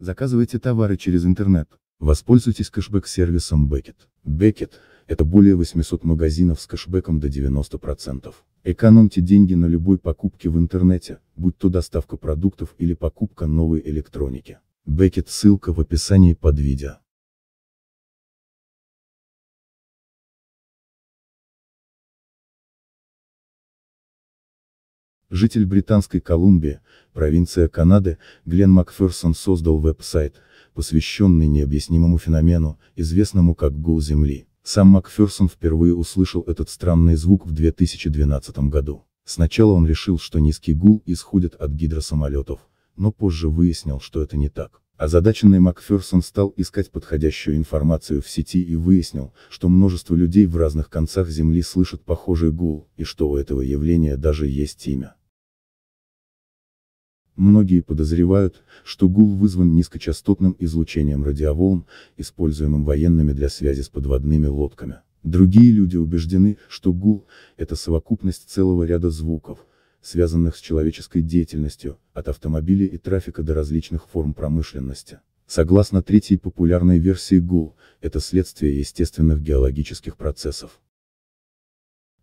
Заказывайте товары через интернет. Воспользуйтесь кэшбэк-сервисом Beckett. Beckett – это более 800 магазинов с кэшбэком до 90%. Экономьте деньги на любой покупке в интернете, будь то доставка продуктов или покупка новой электроники. Beckett ссылка в описании под видео. Житель Британской Колумбии, провинция Канады, Глен Макферсон создал веб-сайт, посвященный необъяснимому феномену, известному как гул Земли. Сам Макферсон впервые услышал этот странный звук в 2012 году. Сначала он решил, что низкий гул исходит от гидросамолетов, но позже выяснил, что это не так. Озадаченный Макферсон стал искать подходящую информацию в сети и выяснил, что множество людей в разных концах Земли слышат похожий гул, и что у этого явления даже есть имя. Многие подозревают, что гул вызван низкочастотным излучением радиоволн, используемым военными для связи с подводными лодками. Другие люди убеждены, что гул – это совокупность целого ряда звуков, связанных с человеческой деятельностью, от автомобилей и трафика до различных форм промышленности. Согласно третьей популярной версии гул – это следствие естественных геологических процессов.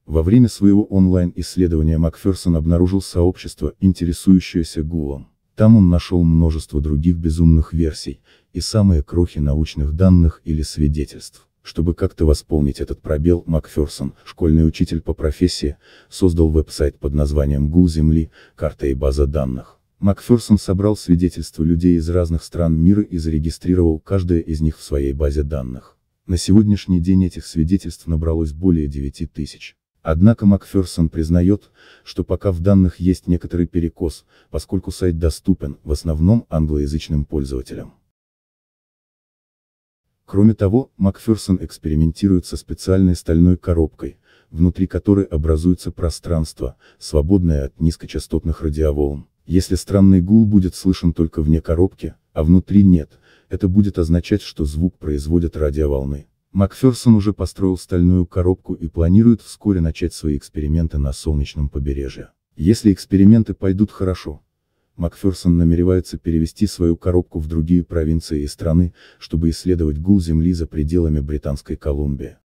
Во время своего онлайн-исследования Макферсон обнаружил сообщество, интересующееся гулом. Там он нашел множество других безумных версий, и самые крохи научных данных или свидетельств. Чтобы как-то восполнить этот пробел, Макферсон, школьный учитель по профессии, создал веб-сайт под названием «Гул Земли. Карта и база данных». Макферсон собрал свидетельства людей из разных стран мира и зарегистрировал каждое из них в своей базе данных. На сегодняшний день этих свидетельств набралось более 9 тысяч. Однако Макферсон признает, что пока в данных есть некоторый перекос, поскольку сайт доступен, в основном, англоязычным пользователям. Кроме того, Макферсон экспериментирует со специальной стальной коробкой, внутри которой образуется пространство, свободное от низкочастотных радиоволн. Если странный гул будет слышен только вне коробки, а внутри нет, это будет означать, что звук производят радиоволны. Макферсон уже построил стальную коробку и планирует вскоре начать свои эксперименты на солнечном побережье. Если эксперименты пойдут хорошо, Макферсон намеревается перевести свою коробку в другие провинции и страны, чтобы исследовать гул Земли за пределами Британской Колумбии.